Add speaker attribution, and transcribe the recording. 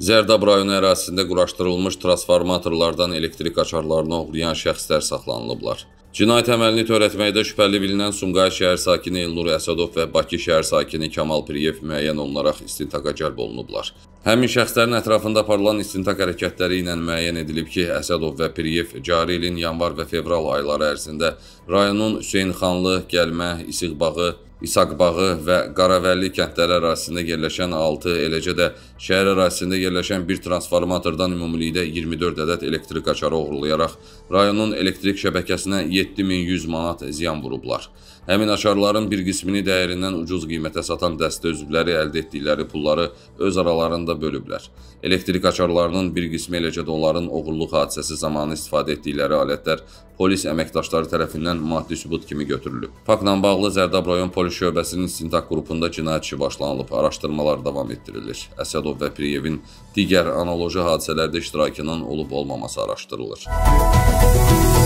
Speaker 1: Zərdab rayonu ərazisində quraşdırılmış transformatorlardan elektrik açarlarını oğurlayan şəxslər saxlanılıblar. Cinayət əməlini törətməkdə şübhəli bilinən Sumqay şəhər sakini Elnur Əsədov və Bakı şəhər sakini Kamal Priyev müəyyən olunaraq istintaqa cəlb olunublar. Həmin şəxslərin ətrafında aparılan istintaq hərəkətləri ilə müəyyən edilib ki, Əsədov və Priyev cari ilin yanvar və fevral ayları ərzində rayonun Hüseynxanlı, Gəlmə, İsiqbağı, İsaq bağı və Qaravəlli kəndləri ərazisində yerləşən 6, eləcə də şəhər ərazisində yerləşən bir transformatordan ümumilikdə 24 ədəd elektrik açarı oğurlayaraq rayonun elektrik şəbəkəsinə 7100 manat ziyan vurublar. Həmin açarların bir qismini dəyərindən ucuz qiymətə satan dəstə üzvləri əldə etdikləri pulları öz aralarında bölüblər. Elektrik açarlarının bir qismi eləcə də onların oğurluq hadisəsi zamanı istifadə etdikləri alətlər polis əməkdaşları tərəfindən maddi sübut kimi götürülüb. Faktla bağlı Zərdab rayon polis şöbəsinin istintaq qrupunda cinayət işi başlanılıb, araşdırmalar davam etdirilir. Əsədov və Priyevin digər analoji hadisələrdə iştirakının olub-olmaması araşdırılır. Müzik